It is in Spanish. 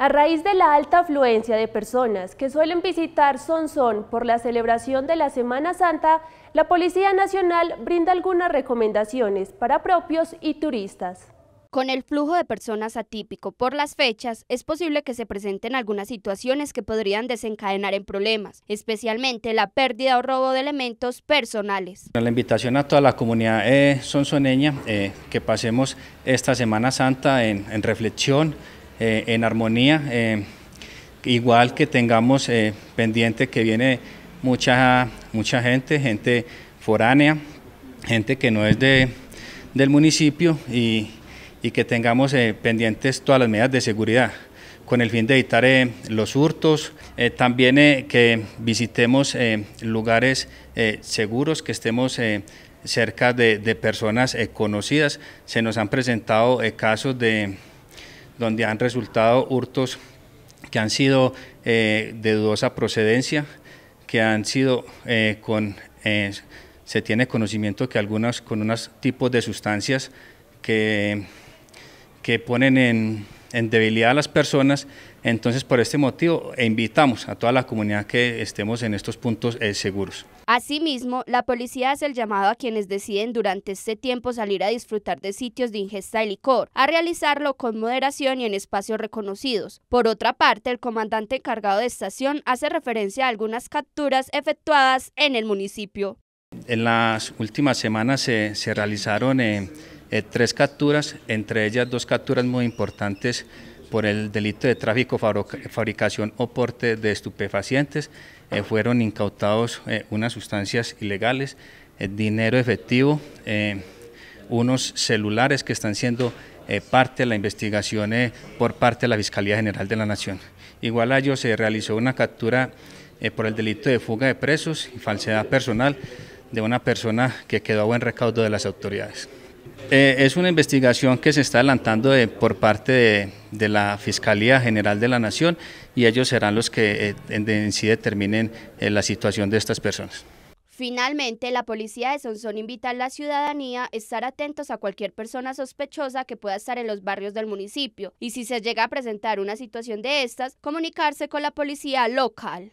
A raíz de la alta afluencia de personas que suelen visitar Sonsón por la celebración de la Semana Santa, la Policía Nacional brinda algunas recomendaciones para propios y turistas. Con el flujo de personas atípico por las fechas, es posible que se presenten algunas situaciones que podrían desencadenar en problemas, especialmente la pérdida o robo de elementos personales. La invitación a toda la comunidad eh, sonsoneña eh, que pasemos esta Semana Santa en, en reflexión, eh, en armonía. Eh, igual que tengamos eh, pendiente que viene mucha, mucha gente, gente foránea, gente que no es de, del municipio y, y que tengamos pendientes todas las medidas de seguridad con el fin de evitar los hurtos, también que visitemos lugares seguros, que estemos cerca de, personas conocidas. Se nos han presentado casos de, donde han resultado hurtos que han sido eh, de dudosa procedencia, que han sido eh, con, eh, se tiene conocimiento que algunas con unos tipos de sustancias que, que ponen en, en debilidad a las personas. Entonces, por este motivo, e invitamos a toda la comunidad que estemos en estos puntos seguros. Asimismo, la policía hace el llamado a quienes deciden durante este tiempo salir a disfrutar de sitios de ingesta de licor, a realizarlo con moderación y en espacios reconocidos. Por otra parte, el comandante encargado de estación hace referencia a algunas capturas efectuadas en el municipio. En las últimas semanas se, realizaron eh, eh, tres capturas, entre ellas dos capturas muy importantes por el delito de tráfico, fabricación o porte de estupefacientes. Eh, fueron incautados eh, unas sustancias ilegales, eh, dinero efectivo, unos celulares que están siendo parte de la investigación por parte de la Fiscalía General de la Nación. Igual a ello se realizó una captura por el delito de fuga de presos y falsedad personal de una persona que quedó a buen recaudo de las autoridades. Eh, es una investigación que se está adelantando por parte de, la Fiscalía General de la Nación y ellos serán los que eh, en, sí determinen eh, la situación de estas personas. Finalmente, la policía de Sonsón invita a la ciudadanía a estar atentos a cualquier persona sospechosa que pueda estar en los barrios del municipio y si se llega a presentar una situación de estas, comunicarse con la policía local.